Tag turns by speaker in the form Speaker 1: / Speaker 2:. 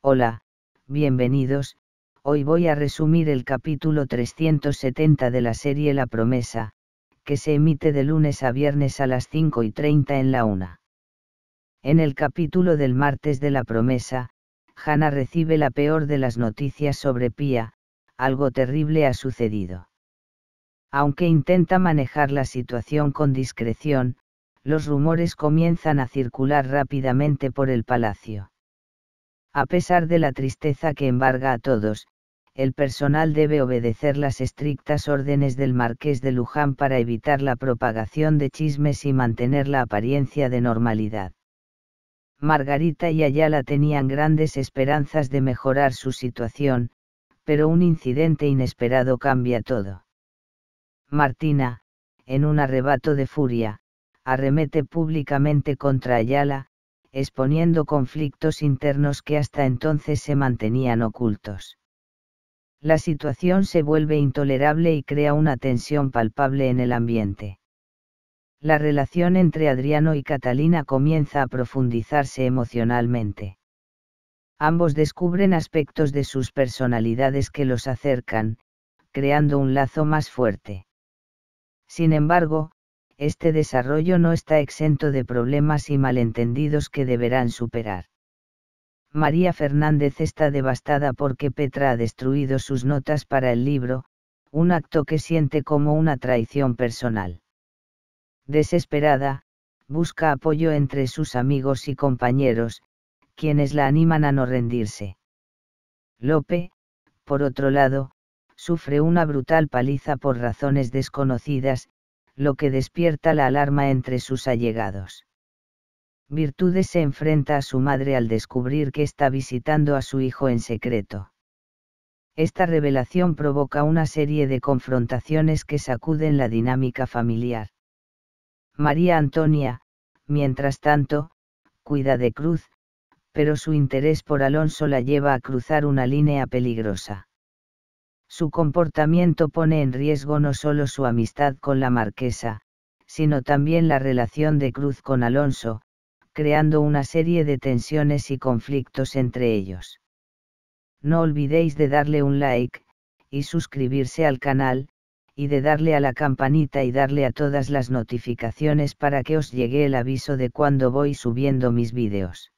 Speaker 1: Hola, bienvenidos, hoy voy a resumir el capítulo 370 de la serie La Promesa, que se emite de lunes a viernes a las 5:30 y en la UNA. En el capítulo del martes de La Promesa, Hannah recibe la peor de las noticias sobre Pia, algo terrible ha sucedido. Aunque intenta manejar la situación con discreción, los rumores comienzan a circular rápidamente por el palacio a pesar de la tristeza que embarga a todos, el personal debe obedecer las estrictas órdenes del marqués de Luján para evitar la propagación de chismes y mantener la apariencia de normalidad. Margarita y Ayala tenían grandes esperanzas de mejorar su situación, pero un incidente inesperado cambia todo. Martina, en un arrebato de furia, arremete públicamente contra Ayala, exponiendo conflictos internos que hasta entonces se mantenían ocultos. La situación se vuelve intolerable y crea una tensión palpable en el ambiente. La relación entre Adriano y Catalina comienza a profundizarse emocionalmente. Ambos descubren aspectos de sus personalidades que los acercan, creando un lazo más fuerte. Sin embargo, este desarrollo no está exento de problemas y malentendidos que deberán superar. María Fernández está devastada porque Petra ha destruido sus notas para el libro, un acto que siente como una traición personal. Desesperada, busca apoyo entre sus amigos y compañeros, quienes la animan a no rendirse. Lope, por otro lado, sufre una brutal paliza por razones desconocidas, lo que despierta la alarma entre sus allegados. Virtudes se enfrenta a su madre al descubrir que está visitando a su hijo en secreto. Esta revelación provoca una serie de confrontaciones que sacuden la dinámica familiar. María Antonia, mientras tanto, cuida de Cruz, pero su interés por Alonso la lleva a cruzar una línea peligrosa. Su comportamiento pone en riesgo no solo su amistad con la marquesa, sino también la relación de Cruz con Alonso, creando una serie de tensiones y conflictos entre ellos. No olvidéis de darle un like, y suscribirse al canal, y de darle a la campanita y darle a todas las notificaciones para que os llegue el aviso de cuando voy subiendo mis vídeos.